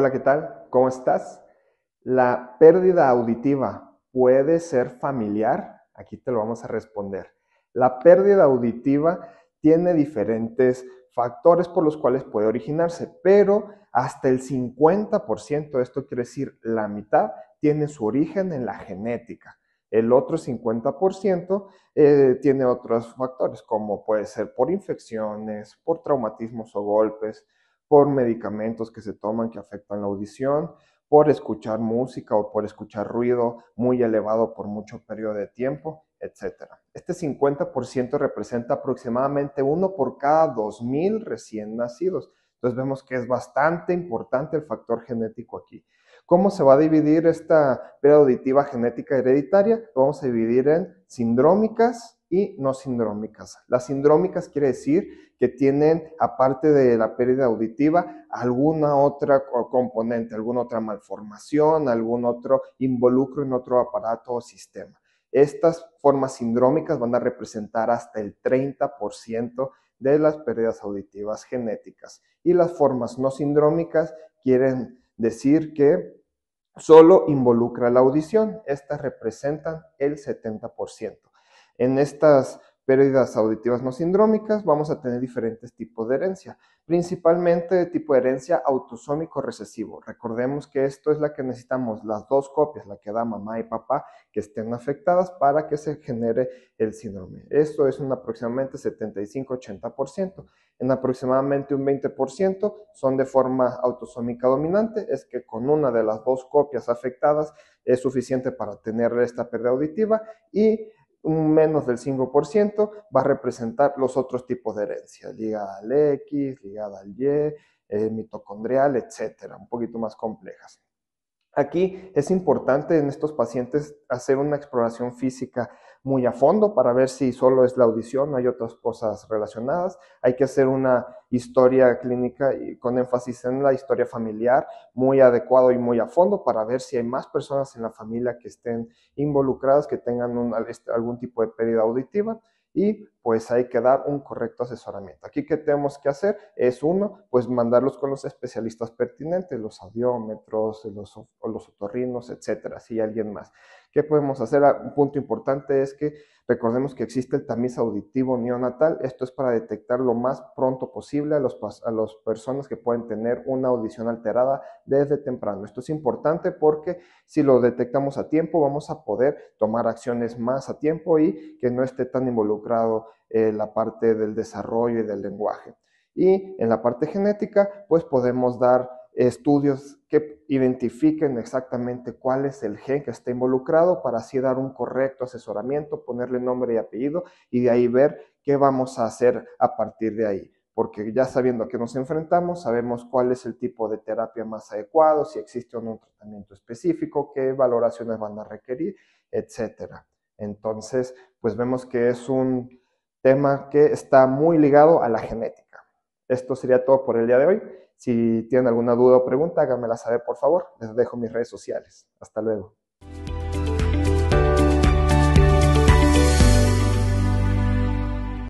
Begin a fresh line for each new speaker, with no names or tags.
Hola, ¿qué tal? ¿Cómo estás? La pérdida auditiva puede ser familiar. Aquí te lo vamos a responder. La pérdida auditiva tiene diferentes factores por los cuales puede originarse, pero hasta el 50%, esto quiere decir la mitad, tiene su origen en la genética. El otro 50% eh, tiene otros factores, como puede ser por infecciones, por traumatismos o golpes, por medicamentos que se toman que afectan la audición, por escuchar música o por escuchar ruido muy elevado por mucho periodo de tiempo, etc. Este 50% representa aproximadamente uno por cada 2.000 recién nacidos. Entonces vemos que es bastante importante el factor genético aquí. ¿Cómo se va a dividir esta pérdida auditiva genética hereditaria? vamos a dividir en sindrómicas, y no sindrómicas. Las sindrómicas quiere decir que tienen, aparte de la pérdida auditiva, alguna otra componente, alguna otra malformación, algún otro involucro en otro aparato o sistema. Estas formas sindrómicas van a representar hasta el 30% de las pérdidas auditivas genéticas. Y las formas no sindrómicas quieren decir que solo involucra la audición. Estas representan el 70%. En estas pérdidas auditivas no sindrómicas vamos a tener diferentes tipos de herencia, principalmente de tipo de herencia autosómico recesivo. Recordemos que esto es la que necesitamos las dos copias, la que da mamá y papá, que estén afectadas para que se genere el síndrome. Esto es un aproximadamente 75-80%. En aproximadamente un 20% son de forma autosómica dominante, es que con una de las dos copias afectadas es suficiente para tener esta pérdida auditiva y un menos del 5% va a representar los otros tipos de herencia, ligada al X, ligada al Y, eh, mitocondrial, etcétera, un poquito más complejas. Aquí es importante en estos pacientes hacer una exploración física muy a fondo para ver si solo es la audición, no hay otras cosas relacionadas. Hay que hacer una historia clínica con énfasis en la historia familiar muy adecuado y muy a fondo para ver si hay más personas en la familia que estén involucradas, que tengan este, algún tipo de pérdida auditiva. Y pues hay que dar un correcto asesoramiento. Aquí ¿qué tenemos que hacer es uno, pues mandarlos con los especialistas pertinentes, los audiómetros, los, los otorrinos, etcétera, si hay alguien más. ¿Qué podemos hacer? Ah, un punto importante es que recordemos que existe el tamiz auditivo neonatal. Esto es para detectar lo más pronto posible a las a los personas que pueden tener una audición alterada desde temprano. Esto es importante porque si lo detectamos a tiempo vamos a poder tomar acciones más a tiempo y que no esté tan involucrado eh, la parte del desarrollo y del lenguaje. Y en la parte genética, pues podemos dar estudios que identifiquen exactamente cuál es el gen que está involucrado para así dar un correcto asesoramiento, ponerle nombre y apellido y de ahí ver qué vamos a hacer a partir de ahí. Porque ya sabiendo a qué nos enfrentamos, sabemos cuál es el tipo de terapia más adecuado, si existe o un tratamiento específico, qué valoraciones van a requerir, etc. Entonces, pues vemos que es un tema que está muy ligado a la genética. Esto sería todo por el día de hoy. Si tienen alguna duda o pregunta, háganmela saber, por favor. Les dejo mis redes sociales. Hasta luego.